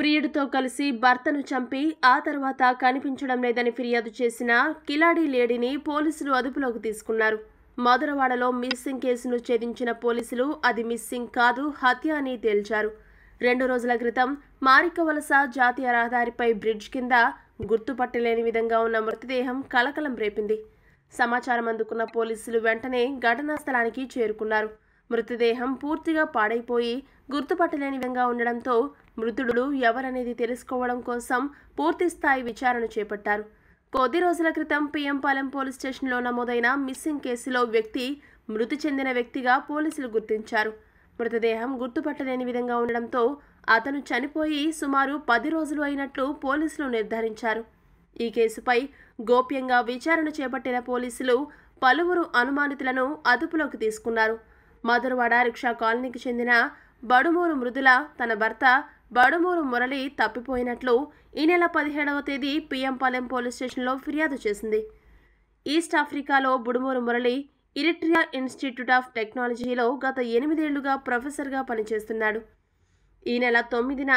ప్రియుడితో కలిసి భర్తను చంపి ఆ తర్వాత కనిపించడం లేదని ఫిర్యాదు చేసిన కిలాడి లేడీని పోలీసులు అదుపులోకి తీసుకున్నారు మధురవాడలో మిస్సింగ్ కేసును ఛేదించిన పోలీసులు అది మిస్సింగ్ కాదు హత్య అని తేల్చారు రెండు రోజుల క్రితం మారికవలస జాతీయ రహదారిపై బ్రిడ్జ్ కింద గుర్తుపట్టలేని విధంగా ఉన్న మృతదేహం కలకలం రేపింది సమాచారం అందుకున్న పోలీసులు వెంటనే ఘటనా స్థలానికి చేరుకున్నారు మృతదేహం పూర్తిగా పాడైపోయి గుర్తుపట్టలేని విధంగా ఉండడంతో మృతుడు ఎవరనేది తెలుసుకోవడం కోసం పూర్తి స్థాయి విచారణ చేపట్టారు కొద్ది రోజుల క్రితం పిఎంపాలెం పోలీస్ స్టేషన్లో నమోదైన మిస్సింగ్ కేసులో వ్యక్తి మృతి చెందిన వ్యక్తిగా పోలీసులు గుర్తించారు మృతదేహం గుర్తుపట్టలేని విధంగా ఉండడంతో అతను చనిపోయి సుమారు పది రోజులు అయినట్లు పోలీసులు నిర్ధారించారు ఈ కేసుపై గోప్యంగా విచారణ చేపట్టిన పోలీసులు పలువురు అనుమానితులను అదుపులోకి తీసుకున్నారు మధురవాడ రిక్షా కాలనీకి చెందిన బడుమూరు మృదుల తన భర్త బడుమూరు మురళి తప్పిపోయినట్లు ఈ నెల పదిహేడవ తేదీ పిఎంపాలెం పోలీస్ స్టేషన్లో ఫిర్యాదు చేసింది ఈస్ట్ ఆఫ్రికాలో Budumuru Murali Eritrea institute of టెక్నాలజీలో గత ఎనిమిదేళ్లుగా ప్రొఫెసర్గా పనిచేస్తున్నాడు ఈ నెల తొమ్మిదిన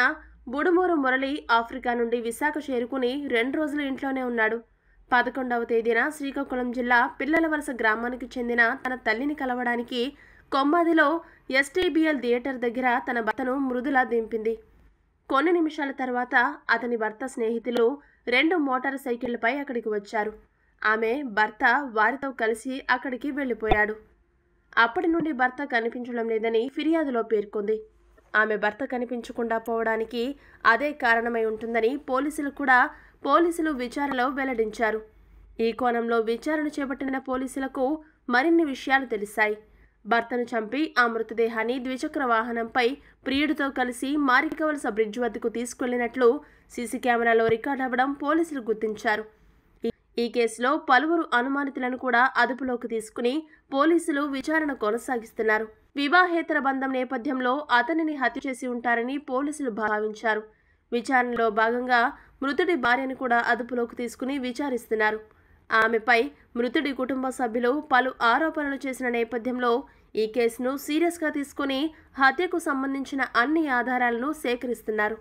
బుడుమూరు మురళి ఆఫ్రికా నుండి విశాఖ చేరుకుని రెండు రోజులు ఇంట్లోనే ఉన్నాడు పదకొండవ తేదీన శ్రీకాకుళం జిల్లా పిల్లల వలస గ్రామానికి చెందిన తన తల్లిని కలవడానికి కొమ్మదిలో ఎస్టీబీఎల్ థియేటర్ దగ్గర తన భర్తను మృదులా దింపింది కొన్ని నిమిషాల తర్వాత అతని భర్త స్నేహితులు రెండు మోటార్ సైకిళ్లపై అక్కడికి వచ్చారు ఆమె భర్త వారితో కలిసి అక్కడికి వెళ్ళిపోయాడు అప్పటి నుండి భర్త కనిపించడం లేదని ఫిర్యాదులో పేర్కొంది ఆమె భర్త కనిపించకుండా పోవడానికి అదే కారణమై ఉంటుందని పోలీసులు కూడా పోలీసులు విచారణలో వెల్లడించారు ఈ కోణంలో విచారణ చేపట్టిన పోలీసులకు మరిన్ని విషయాలు తెలిశాయి భర్తను చంపి ఆ మృతదేహాన్ని ద్విచక్ర వాహనంపై ప్రియుడితో కలిసి మారికవలస బ్రిడ్జ్ వద్దకు తీసుకెళ్లినట్లు సీసీ కెమెరాలో రికార్డ్ అవ్వడం పోలీసులు గుర్తించారు ఈ కేసులో పలువురు అనుమానితులను కూడా అదుపులోకి తీసుకుని పోలీసులు విచారణ కొనసాగిస్తున్నారు వివాహేతర బంధం నేపథ్యంలో అతనిని హత్య చేసి ఉంటారని పోలీసులు భావించారు విచారణలో భాగంగా మృతుడి భార్యను కూడా అదుపులోకి తీసుకుని విచారిస్తున్నారు ఆమెపై మృతుడి కుటుంబ సభ్యులు పలు ఆరోపణలు చేసిన నేపథ్యంలో ఈ కేసును సీరియస్గా తీసుకుని హత్యకు సంబంధించిన అన్ని ఆధారాలను సేకరిస్తున్నారు